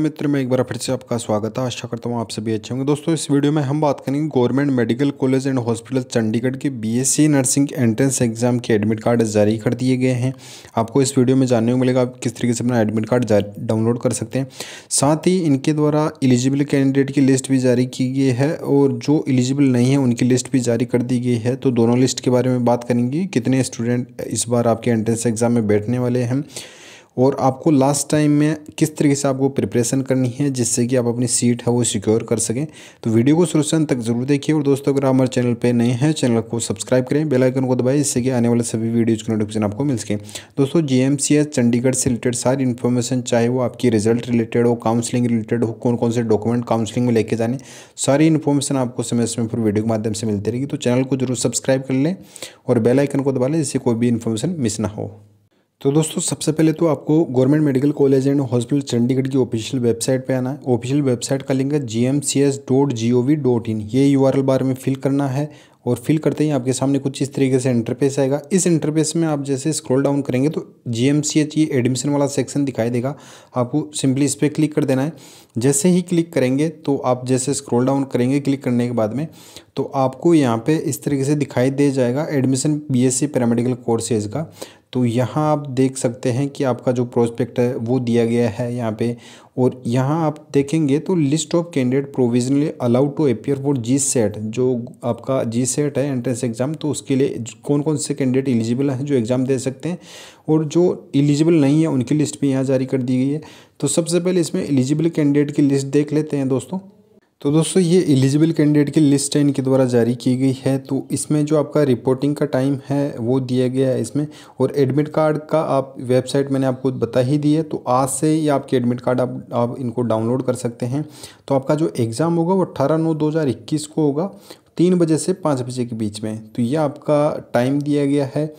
मित्र मैं एक बार फिर से आपका स्वागत है आशा करता हूँ आप सभी अच्छे होंगे दोस्तों इस वीडियो में हम बात करेंगे government medical college and hospital Chandigarh के बीएससी नर्सिंग एंट्रेंस एग्जाम के एडमिट कार्ड जारी कर दिए गए हैं आपको इस वीडियो में जानने को मिलेगा आप किस तरीके से अपना एडमिट कार्ड डाउनलोड कर सकते हैं साथ ही इनके द्वारा एलिजिबल कैंडिडेट की लिस्ट भी जारी की गई है और जो एलिजिबल नहीं है उनकी लिस्ट भी जारी कर दी गई है तो दोनों लिस्ट के बारे में बात करेंगे कितने स्टूडेंट इस बार आपके एंट्रेंस एग्ज़ाम में बैठने वाले हैं और आपको लास्ट टाइम में किस तरीके से आपको प्रिपरेशन करनी है जिससे कि आप अपनी सीट है वो सिक्योर कर सकें तो वीडियो को शुरू तक ज़रूर देखिए और दोस्तों अगर हमारे चैनल पर नए हैं चैनल को सब्सक्राइब करें बेलाइकन को दबाएं जिससे कि आने वाले सभी वीडियोज़ की नोटिफिकेशन आपको मिल सके दोस्तों जे चंडीगढ़ से रिलेटेड सारी इन्फॉर्मेशन चाहे वो आपकी रिजल्ट रिलेटेड हो काउंसलिंग रिलेटेड हो कौन कौन से डॉक्यूमेंट काउंसलिंग में लेके जाने सारी इन्फॉर्मेशन आपको समय समय पर वीडियो के माध्यम से मिलती रहेगी तो चैनल को जरूर सब्सक्राइब कर लें और बेलाइकन को दबा लें जिससे कोई भी इन्फॉर्मेशन मिस ना हो तो दोस्तों सबसे पहले तो आपको government medical college and hospital Chandigarh की ऑफिशियल वेबसाइट पे आना है ऑफिशियल वेबसाइट का लिंक है G M C S dot G O V dot in ये यू आर एल बार में फिल करना है और फिल करते ही आपके सामने कुछ इस तरीके से इंटरफेस आएगा इस इंटरफेस में आप जैसे स्क्रॉल डाउन करेंगे तो जी एम सी एच ये एडमिशन वाला सेक्शन दिखाई देगा आपको सिंपली इस पर क्लिक कर देना है जैसे ही क्लिक करेंगे तो आप जैसे स्क्रॉल डाउन करेंगे क्लिक करने के बाद में तो आपको यहाँ पे इस तरीके से दिखाई दे जाएगा admission B S C paramedical courses का तो यहाँ आप देख सकते हैं कि आपका जो प्रोस्पेक्ट है वो दिया गया है यहाँ पे और यहाँ आप देखेंगे तो list of candidate provisionally allowed to appear for G SET जो आपका जी सेट है एंट्रेंस एग्ज़ाम तो उसके लिए कौन कौन से कैंडिडेट एलिजिबल हैं जो एग्ज़ाम दे सकते हैं और जो एलिजिबल नहीं है उनकी लिस्ट भी यहाँ जारी कर दी गई है तो सबसे पहले इसमें एलिजिबल कैंडिडेट की लिस्ट देख लेते हैं दोस्तों तो दोस्तों ये एलिजिबल कैंडिडेट की लिस्ट है इनके द्वारा जारी की गई है तो इसमें जो आपका रिपोर्टिंग का टाइम है वो दिया गया है इसमें और एडमिट कार्ड का आप वेबसाइट मैंने आपको बता ही दी है तो आज से ये आपके एडमिट कार्ड आप आप इनको डाउनलोड कर सकते हैं तो आपका जो एग्ज़ाम होगा वो अट्ठारह नौ दो हज़ार इक्कीस को होगा तीन बजे से पाँच बजे के बीच में तो ये आपका टाइम दिया गया है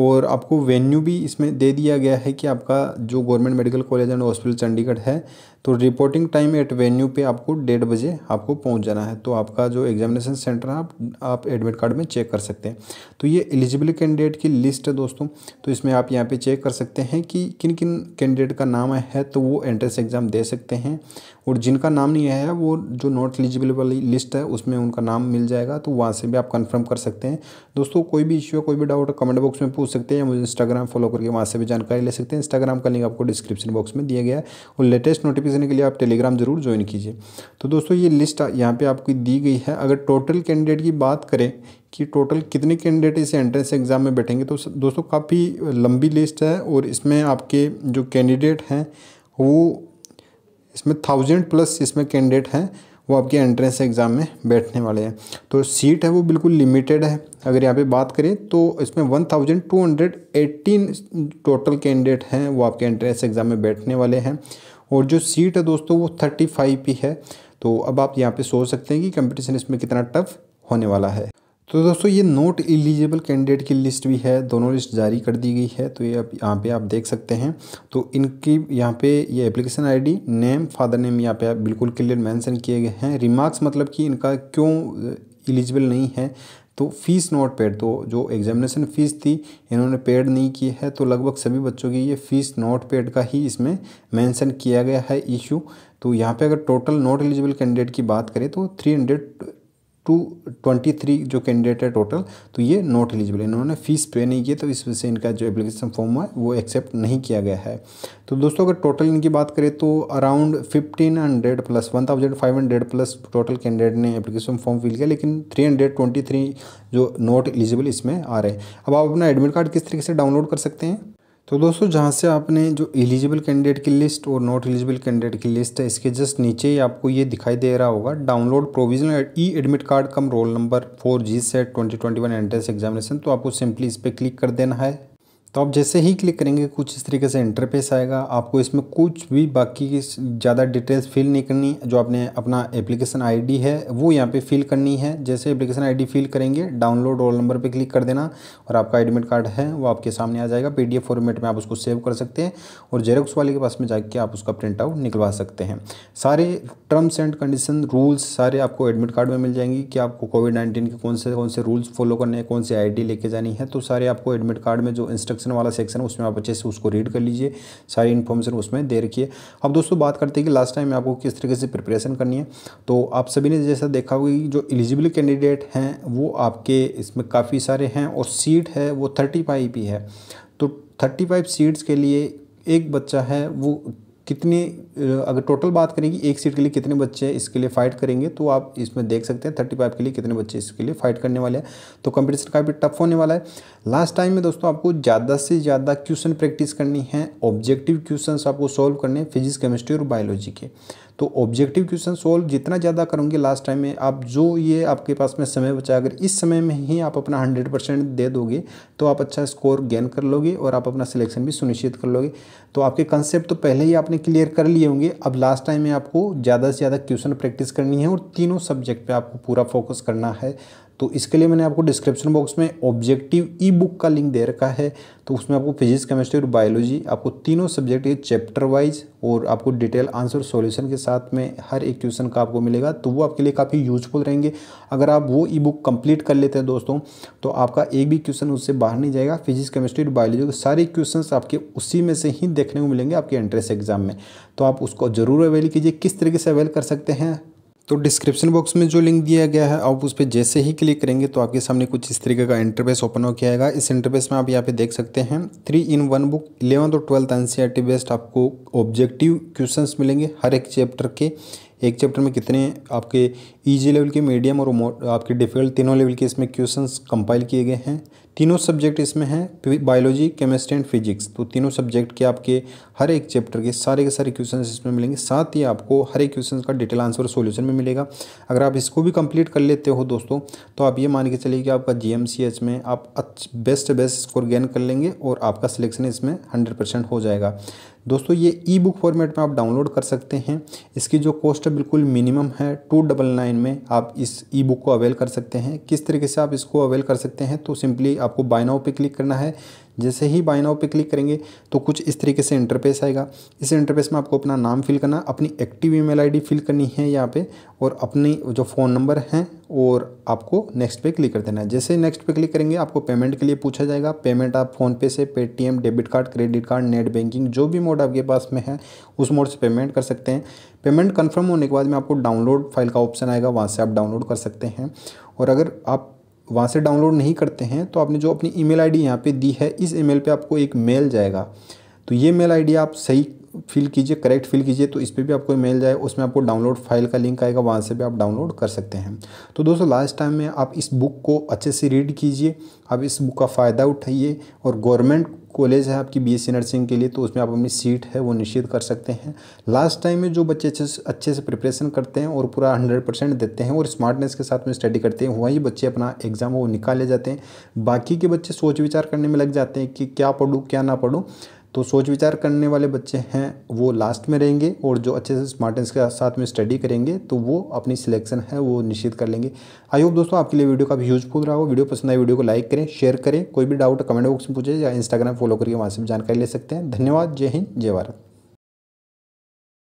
और आपको वेन्यू भी इसमें दे दिया गया है कि आपका जो government medical college and hospital Chandigarh है तो रिपोर्टिंग टाइम एट वेन्यू पे आपको डेढ़ बजे आपको पहुंच जाना है तो आपका जो एग्जामिनेशन सेंटर है आप आप एडमिट कार्ड में चेक कर सकते हैं तो ये एलिजिबल कैंडिडेट की लिस्ट है दोस्तों तो इसमें आप यहाँ पे चेक कर सकते हैं कि किन किन कैंडिडेट का नाम है तो वो एंट्रेंस एग्ज़ाम दे सकते हैं और जिनका नाम नहीं है वो जो नॉट एलिजिबल वाली लिस्ट है उसमें उनका नाम मिल जाएगा तो वहाँ से भी आप कन्फर्म कर सकते हैं दोस्तों कोई भी इश्यू है कोई भी डाउट कमेंट बॉक्स में पूछ सकते हैं या मुझे इंस्टाग्राम फॉलो करके वहाँ से भी जानकारी ले सकते हैं इंस्टाग्राम का लिंक आपको डिस्क्रिप्शन बॉक्स में दिया गया है और लेटेस्ट नोटिफिक नोटिफिकेशन के लिए आप टेलीग्राम ज़रूर ज्वाइन कीजिए तो दोस्तों ये लिस्ट यहाँ पे आपकी दी गई है अगर टोटल कैंडिडेट की बात करें कि टोटल कितने कैंडिडेट इस एंट्रेंस एग्ज़ाम में बैठेंगे तो दोस्तों काफ़ी लंबी लिस्ट है और इसमें आपके जो कैंडिडेट हैं वो इसमें थाउजेंड प्लस इसमें कैंडिडेट हैं वो आपके एंट्रेंस एग्ज़ाम में बैठने वाले हैं तो सीट है वो बिल्कुल लिमिटेड है अगर यहाँ पे बात करें तो इसमें 1218 टोटल कैंडिडेट हैं वो आपके एंट्रेंस एग्ज़ाम में बैठने वाले हैं और जो सीट है दोस्तों वो 35 पी है तो अब आप यहाँ पे सोच सकते हैं कि कंपटीशन इसमें कितना टफ होने वाला है तो दोस्तों ये नोट एलिजिबल कैंडिडेट की लिस्ट भी है दोनों लिस्ट जारी कर दी गई है तो ये आप यहाँ पे आप देख सकते हैं तो इनकी यहाँ पे ये application ID name father name यहाँ पे आप बिल्कुल क्लियर मेंशन किए गए हैं रिमार्क्स मतलब कि इनका क्यों एलिजिबल uh, नहीं है तो फीस नॉट पेड तो जो एग्जामिनेशन फ़ीस थी इन्होंने पेड नहीं की है तो लगभग सभी बच्चों की ये फ़ीस नॉट पेड का ही इसमें मैंसन किया गया है इशू तो यहाँ पे अगर टोटल नॉट एलिजिबल कैंडिडेट की बात करें तो three hundred two twenty three जो कैंडिडेट है टोटल तो ये नॉट एलिजिबल इन्होंने फीस पे नहीं किया तो इस वजह से इनका जो एप्लीकेशन फॉर्म हुआ वो एक्सेप्ट नहीं किया गया है तो दोस्तों अगर टोटल इनकी बात करें तो around fifteen hundred plus one thousand five hundred plus total candidate ने एप्लीकेशन फॉर्म फिल किया लेकिन थ्री हंड्रेड ट्वेंटी थ्री जो नॉट एलिजिबल इसमें आ रहे हैं अब आप अपना एडमिट कार्ड किस तरीके से डाउनलोड कर सकते हैं तो दोस्तों जहाँ से आपने जो एलिजिबल कैंडिडेट की लिस्ट और नॉट एलिजिबल कैंडिडेट की लिस्ट है इसके जस्ट नीचे ही आपको ये दिखाई दे रहा होगा download provisional E admit card cum roll number for G SET twenty twenty one entrance examination तो आपको सिंपली इस पर क्लिक कर देना है तो आप जैसे ही क्लिक करेंगे कुछ इस तरीके से इंटरफेस आएगा आपको इसमें कुछ भी बाकी की ज़्यादा डिटेल्स फिल नहीं करनी जो आपने अपना एप्लीकेशन आईडी है वो यहाँ पे फिल करनी है जैसे एप्लीकेशन आईडी फिल करेंगे डाउनलोड रोल नंबर पे क्लिक कर देना और आपका एडमिट कार्ड है वो आपके सामने आ जाएगा पी फॉर्मेट में आप उसको सेव कर सकते हैं और जेरोक्स वाले के पास में जाके आप उसका प्रिंट आउट निकलवा सकते हैं सारे टर्म्स एंड कंडीशन रूल्स सारे आपको एडमिट कार्ड में मिल जाएंगी कि आपको कोविड नाइन्टीन के कौन से कौन से रूल्स फॉलो करने हैं कौन सी आई लेके जानी है तो सारे आपको एडमिट कार्ड में जो इंस्ट्रक्शन सेक्शन वाला सेक्शन उसमें आप अच्छे से उसको रीड कर लीजिए सारी इन्फॉर्मेशन उसमें दे रखिए अब दोस्तों बात करते हैं कि लास्ट टाइम आपको किस तरीके से प्रिपरेशन करनी है तो आप सभी ने जैसा देखा होगा कि जो एलिजिबल कैंडिडेट हैं वो आपके इसमें काफ़ी सारे हैं और सीट है वो थर्टी फाइव ही है तो थर्टी फाइव सीट्स के लिए एक बच्चा है वो कितनी अगर टोटल बात करेंगे एक सीट के लिए कितने बच्चे इसके लिए फ़ाइट करेंगे तो आप इसमें देख सकते हैं थर्टी फाइव के लिए कितने बच्चे इसके लिए फ़ाइट करने वाले हैं तो कंपटीशन काफ़ी टफ होने वाला है लास्ट टाइम में दोस्तों आपको ज़्यादा से ज़्यादा क्वेश्चन प्रैक्टिस करनी है ऑब्जेक्टिव क्वेश्चन आपको सॉल्व करने हैं फिजिक्स केमिस्ट्री और बायोलॉजी के तो ऑब्जेक्टिव क्वेश्चन सोल्व जितना ज़्यादा करोगे लास्ट टाइम में आप जो ये आपके पास में समय बचा अगर इस समय में ही आप अपना हंड्रेड परसेंट दे दोगे तो आप अच्छा स्कोर गेन कर लोगे और आप अपना सिलेक्शन भी सुनिश्चित कर लोगे तो आपके कंसेप्ट तो पहले ही आपने क्लियर कर लिए होंगे अब लास्ट टाइम में आपको ज़्यादा से ज़्यादा क्वेश्चन प्रैक्टिस करनी है और तीनों सब्जेक्ट पर आपको पूरा फोकस करना है तो इसके लिए मैंने आपको डिस्क्रिप्शन बॉक्स में ऑब्जेक्टिव ई बुक का लिंक दे रखा है तो उसमें आपको फिजिक्स केमिस्ट्री और बायोलॉजी आपको तीनों सब्जेक्ट के चैप्टर वाइज और आपको डिटेल आंसर सॉल्यूशन के साथ में हर एक क्वेश्चन का आपको मिलेगा तो वो आपके लिए काफ़ी यूजफुल रहेंगे अगर आप वो ई बुक कम्प्लीट कर लेते हैं दोस्तों तो आपका एक भी क्वेश्चन उससे बाहर नहीं जाएगा फिजिक्स केमिस्ट्री और बायोलॉजी के सारे क्वेश्चन आपके उसी में से ही देखने को मिलेंगे आपके एंट्रेंस एग्जाम में तो आप उसको ज़रूर अवेल कीजिए किस तरीके से अवेल कर सकते हैं तो डिस्क्रिप्शन बॉक्स में जो लिंक दिया गया है आप उस पर जैसे ही क्लिक करेंगे तो आपके सामने कुछ इस तरीके का इंटरफेस ओपन हो गया है इस इंटरफेस में आप यहाँ पे देख सकते हैं three in one book eleventh और ट्वेल्थ एन बेस्ड आपको ऑब्जेक्टिव क्वेश्चन मिलेंगे हर एक चैप्टर के एक चैप्टर में कितने आपके ईजी लेवल के मीडियम और आपके डिफ़िकल्ट तीनों लेवल के इसमें क्वेश्चन कंपाइल किए गए हैं तीनों सब्जेक्ट इसमें हैं बायोलॉजी केमिस्ट्री एंड फिजिक्स तो तीनों सब्जेक्ट के आपके हर एक चैप्टर के सारे के सारे क्वेश्चन इसमें मिलेंगे साथ ही आपको हर एक क्वेश्चन का डिटेल आंसर सोल्यूशन में मिलेगा अगर आप इसको भी कंप्लीट कर लेते हो दोस्तों तो आप ये मान के चलिए कि आपका जी में आप बेस्ट बेस्ट स्कोर गेन कर लेंगे और आपका सिलेक्शन इसमें हंड्रेड हो जाएगा दोस्तों ये ई बुक फॉर्मेट में आप डाउनलोड कर सकते हैं इसकी जो कॉस्ट है बिल्कुल मिनिमम है टू डबल नाइन में आप इस ई बुक को अवेल कर सकते हैं किस तरीके से आप इसको अवेल कर सकते हैं तो सिंपली आपको बाय पे क्लिक करना है जैसे ही बाय पे क्लिक करेंगे तो कुछ इस तरीके से इंटरफेस आएगा इस इंटरफेस में आपको अपना नाम फिल करना अपनी एक्टिव ईमेल आईडी फिल करनी है यहाँ पे और अपनी जो फ़ोन नंबर है और आपको नेक्स्ट पे क्लिक कर देना है जैसे नेक्स्ट पे क्लिक करेंगे आपको पेमेंट के लिए पूछा जाएगा पेमेंट आप फ़ोनपे से Paytm debit card credit card net banking जो भी मोड आपके पास में है उस मोड से पेमेंट कर सकते हैं पेमेंट कन्फर्म होने के बाद में आपको डाउनलोड फाइल का ऑप्शन आएगा वहाँ से आप डाउनलोड कर सकते हैं और अगर आप वहाँ से डाउनलोड नहीं करते हैं तो आपने जो अपनी ईमेल आईडी यहाँ पे दी है इस ईमेल पे आपको एक मेल जाएगा तो ये मेल आईडी आप सही फिल कीजिए करेक्ट फिल कीजिए तो इस पर भी आपको मेल जाए उसमें आपको डाउनलोड फाइल का लिंक आएगा वहाँ से भी आप डाउनलोड कर सकते हैं तो दोस्तों लास्ट टाइम में आप इस बुक को अच्छे से रीड कीजिए आप इस बुक का फ़ायदा उठाइए और गवर्नमेंट कॉलेज है आपकी बीएससी नर्सिंग के लिए तो उसमें आप अपनी सीट है वो निश्चित कर सकते हैं लास्ट टाइम में जो बच्चे अच्छे से अच्छे से प्रिपरेशन करते हैं और पूरा हंड्रेड परसेंट देते हैं और स्मार्टनेस के साथ में स्टडी करते हैं वही बच्चे अपना एग्ज़ाम वो निकाले जाते हैं बाकी के बच्चे सोच विचार करने में लग जाते हैं कि क्या पढ़ूँ क्या ना पढ़ूँ तो सोच विचार करने वाले बच्चे हैं वो लास्ट में रहेंगे और जो अच्छे से स्मार्टनेस के साथ में स्टडी करेंगे तो वो अपनी सिलेक्शन है वो निश्चित कर लेंगे आई होप दोस्तों आपके लिए वीडियो काफ़ी यूजफुल रहा हो वीडियो पसंद आए वीडियो को लाइक करें शेयर करें कोई भी डाउट कमेंट बॉक्स में पूछे या इंस्टाग्राम फॉलो करके वहाँ से जानकारी ले सकते हैं धन्यवाद जय हिंद जय भारत